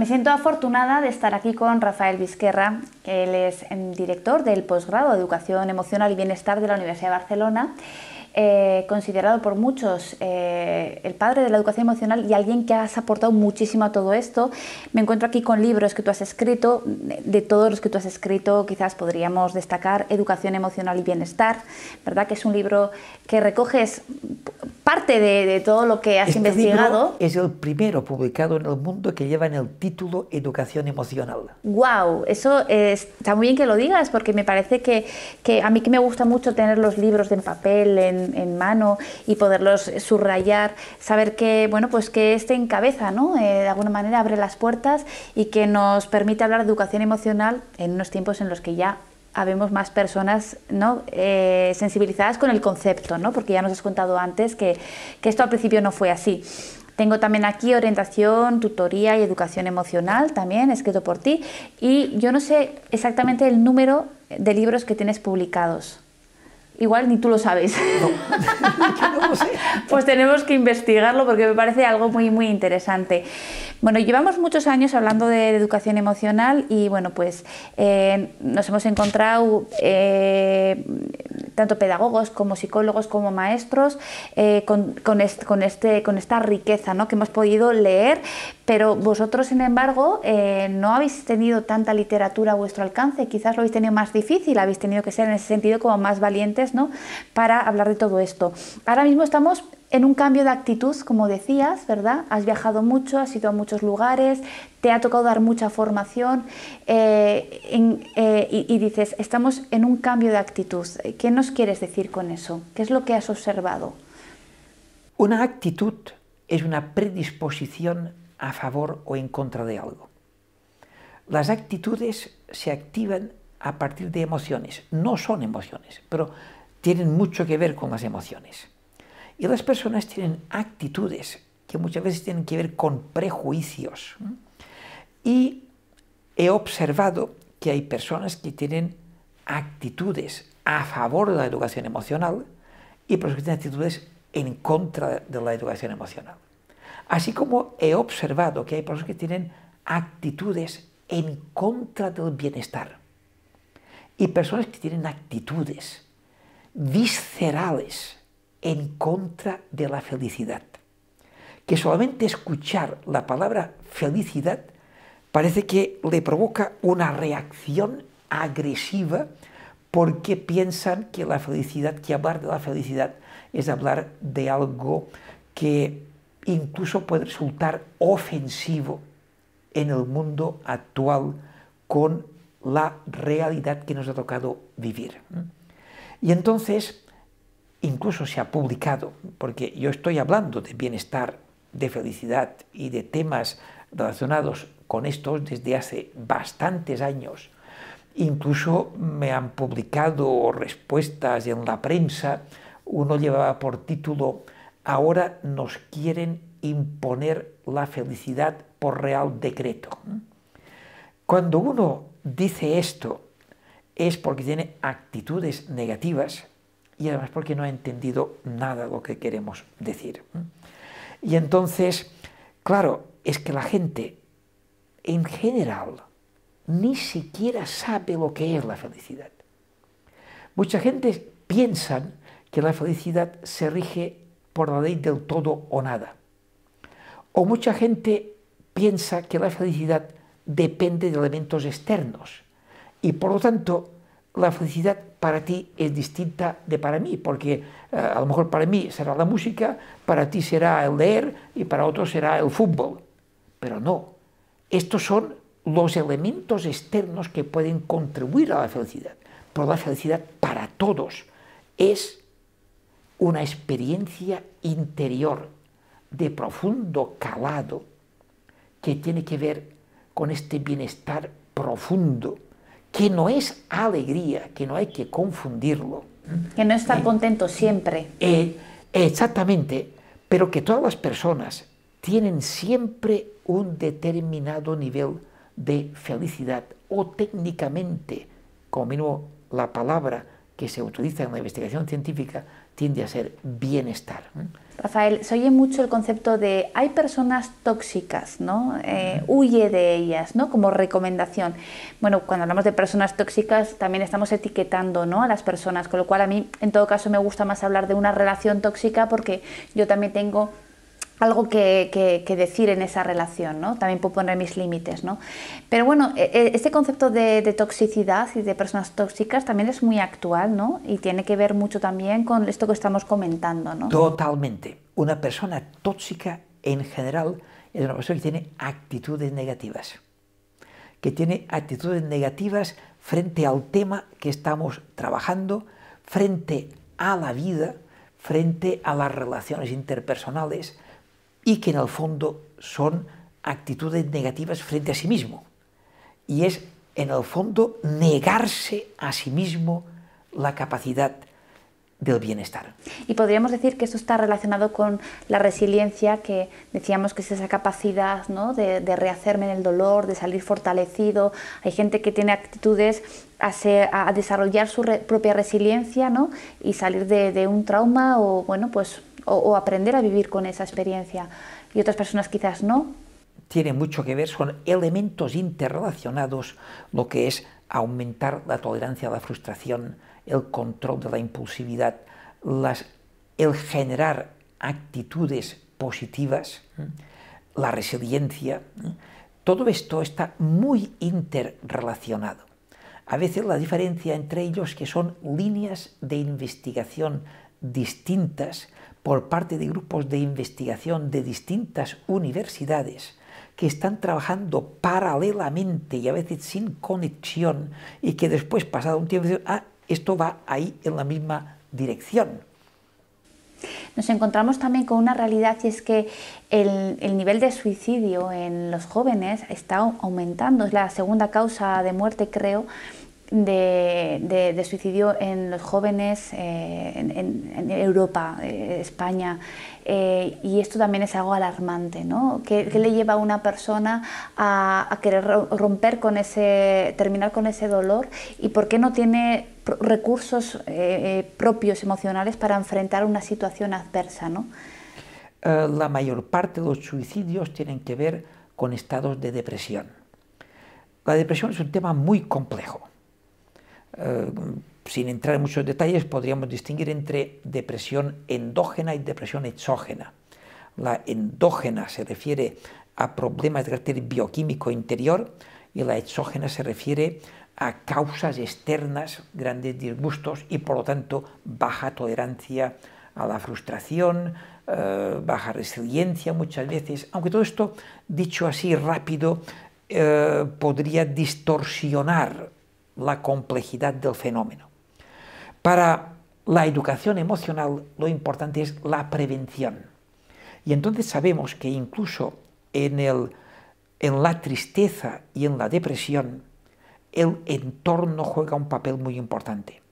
Me siento afortunada de estar aquí con Rafael Vizquerra, que él es em, director del posgrado de Educación Emocional y Bienestar de la Universidad de Barcelona, eh, considerado por muchos eh, el padre de la educación emocional y alguien que has aportado muchísimo a todo esto. Me encuentro aquí con libros que tú has escrito, de todos los que tú has escrito quizás podríamos destacar Educación Emocional y Bienestar, ¿verdad? Que es un libro que recoges parte de, todo lo que has este investigado. es el primero publicado en el mundo que lleva en el título Educación Emocional. ¡Wow! Eso está muy bien que lo digas, porque me parece que, a mí que me gusta mucho tener los libros en papel, en, mano y poderlos subrayar, saber que, bueno, pues que este encabeza, ¿no? Eh, de alguna manera abre las puertas y que nos permite hablar de educación emocional en unos tiempos en los que ya habemos más personas ¿no? Eh, sensibilizadas con el concepto, ¿no? porque ya nos has contado antes que, que esto al principio no fue así. Tengo también aquí orientación, tutoría y educación emocional, también escrito por ti. Y yo no sé exactamente el número de libros que tienes publicados. Igual ni tú lo sabes. pues tenemos que investigarlo porque me parece algo muy, muy interesante. Bueno, llevamos muchos años hablando de educación emocional y bueno, pues eh, nos hemos encontrado eh, tanto pedagogos como psicólogos como maestros eh, con, este, con, esta riqueza ¿no? que hemos podido leer, pero vosotros sin embargo no habéis tenido tanta literatura a vuestro alcance, quizás lo habéis tenido más difícil, habéis tenido que ser en ese sentido como más valientes ¿no? para hablar de todo esto. Ahora mismo estamos en un cambio de actitud, como decías, ¿verdad? Has viajado mucho, has ido a muchos lugares, te ha tocado dar mucha formación eh, eh, y, dices, estamos en un cambio de actitud. ¿Qué nos quieres decir con eso? ¿Qué es lo que has observado? Una actitud es una predisposición a favor o en contra de algo. Las actitudes se activan a partir de emociones. No son emociones, pero tienen mucho que ver con las emociones. Y las personas tienen actitudes que muchas veces tienen que ver con prejuicios. Y he observado que hay personas que tienen actitudes a favor de la educación emocional y personas que tienen actitudes en contra de la educación emocional. Así como he observado que hay personas que tienen actitudes en contra del bienestar y personas que tienen actitudes viscerales en contra de la felicidad. Que solamente escuchar la palabra felicidad parece que le provoca una reacción agresiva porque piensan que la felicidad, que hablar de la felicidad es hablar de algo que incluso puede resultar ofensivo en el mundo actual con la realidad que nos ha tocado vivir. Y entonces incluso se ha publicado, porque yo estoy hablando de bienestar, de felicidad y de temas relacionados con estos desde hace bastantes años. Incluso me han publicado respuestas en la prensa. Uno llevaba por título, ahora nos quieren imponer la felicidad por real decreto. Cuando uno dice esto es porque tiene actitudes negativas y además porque no ha entendido nada lo que queremos decir. Y entonces, claro, es que la gente en general ni siquiera sabe lo que es la felicidad. Mucha gente piensa que la felicidad se rige por la ley del todo o nada. O mucha gente piensa que la felicidad depende de elementos externos y por lo tanto la felicidad para ti es distinta de para mí, porque eh, a lo mejor para mí será la música, para ti será el leer y para otros será el fútbol. Pero no, estos son los elementos externos que pueden contribuir a la felicidad. Pero la felicidad para todos es una experiencia interior de profundo calado que tiene que ver con este bienestar profundo que no es alegría, que no hay que confundirlo. Que no estar eh, contento siempre. Eh, exactamente, pero que todas las personas tienen siempre un determinado nivel de felicidad o técnicamente, como la palabra que se utiliza en la investigación científica, tiende a ser bienestar. Rafael, se oye mucho el concepto de hay personas tóxicas, ¿no? Eh, huye de ellas, ¿no? Como recomendación. Bueno, cuando hablamos de personas tóxicas también estamos etiquetando, ¿no? A las personas, con lo cual a mí en todo caso me gusta más hablar de una relación tóxica porque yo también tengo algo que, decir en esa relación, ¿no? También puedo poner mis límites, ¿no? Pero bueno, e, e, este concepto de, de, toxicidad y de personas tóxicas también es muy actual, ¿no? Y tiene que ver mucho también con esto que estamos comentando, ¿no? Totalmente. Una persona tóxica en general es una persona que tiene actitudes negativas, que tiene actitudes negativas frente al tema que estamos trabajando, frente a la vida, frente a las relaciones interpersonales, y que en el fondo son actitudes negativas frente a sí mismo. Y es en el fondo negarse a sí mismo la capacidad del bienestar. Y podríamos decir que esto está relacionado con la resiliencia, que decíamos que es esa capacidad ¿no? de, rehacerme en el dolor, de salir fortalecido. Hay gente que tiene actitudes a, desarrollar su propia resiliencia ¿no? y salir de, de un trauma o bueno, pues o, aprender a vivir con esa experiencia y otras personas quizás no. Tiene mucho que ver, son elementos interrelacionados, lo que es aumentar la tolerancia a la frustración, el control de la impulsividad, el generar actitudes positivas, la resiliencia. Todo esto está muy interrelacionado. A veces la diferencia entre ellos es que son líneas de investigación distintas, por parte de grupos de investigación de distintas universidades que están trabajando paralelamente y a veces sin conexión y que después, pasado un tiempo, dicen, ah, esto va ahí en la misma dirección. Nos encontramos también con una realidad y es que el, el, nivel de suicidio en los jóvenes está aumentando, es la segunda causa de muerte, creo, de, suicidio en los jóvenes eh, en, Europa, eh, España. Eh, y esto también es algo alarmante, ¿no? ¿Qué, le lleva a una persona a, querer romper con ese, terminar con ese dolor? ¿Y por qué no tiene recursos propios emocionales para enfrentar una situación adversa, La mayor parte de los suicidios tienen que ver con estados de depresión. La depresión es un tema muy complejo eh, sin entrar en muchos detalles, podríamos distinguir entre depresión endógena y depresión exógena. La endógena se refiere a problemas de carácter bioquímico interior y la exógena se refiere a causas externas, grandes disgustos y por lo tanto baja tolerancia a la frustración, eh, baja resiliencia muchas veces, aunque todo esto dicho así rápido eh, podría distorsionar la complejidad del fenómeno. Para la educación emocional lo importante es la prevención. Y entonces sabemos que incluso en, el, en la tristeza y en la depresión, el entorno juega un papel muy importante.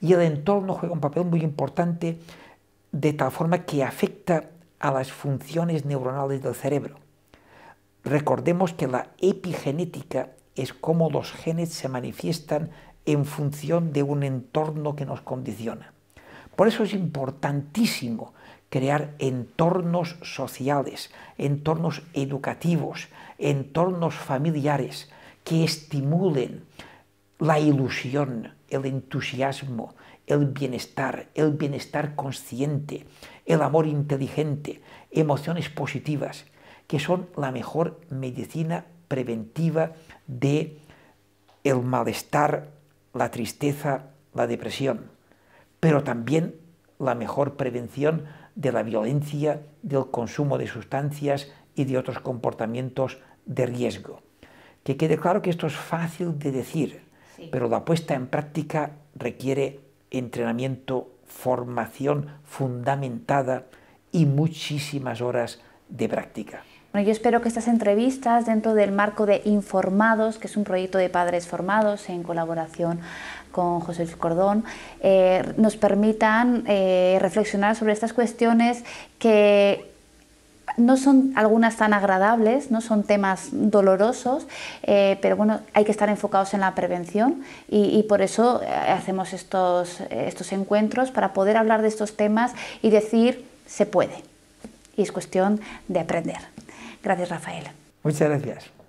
Y el entorno juega un papel muy importante de tal forma que afecta a las funciones neuronales del cerebro. Recordemos que la epigenética es cómo los genes se manifiestan en función de un entorno que nos condiciona. Por eso es importantísimo crear entornos sociales, entornos educativos, entornos familiares que estimulen la ilusión, el entusiasmo, el bienestar, el bienestar consciente, el amor inteligente, emociones positivas, que son la mejor medicina preventiva de el malestar, la tristeza, la depresión, pero también la mejor prevención de la violencia, del consumo de sustancias y de otros comportamientos de riesgo. Que quede claro que esto es fácil de decir, pero la puesta en práctica requiere entrenamiento, formación fundamentada y muchísimas horas de práctica. Bueno, yo espero que estas entrevistas dentro del marco de Informados, que es un proyecto de padres formados en colaboración con José Luis Cordón, eh, nos permitan eh, reflexionar sobre estas cuestiones que no son algunas tan agradables, no son temas dolorosos, eh, pero bueno, hay que estar enfocados en la prevención y, por eso hacemos estos encuentros para poder hablar de estos temas y decir se puede. Y es cuestión de aprender. Gracias, Rafael. Muchas gracias.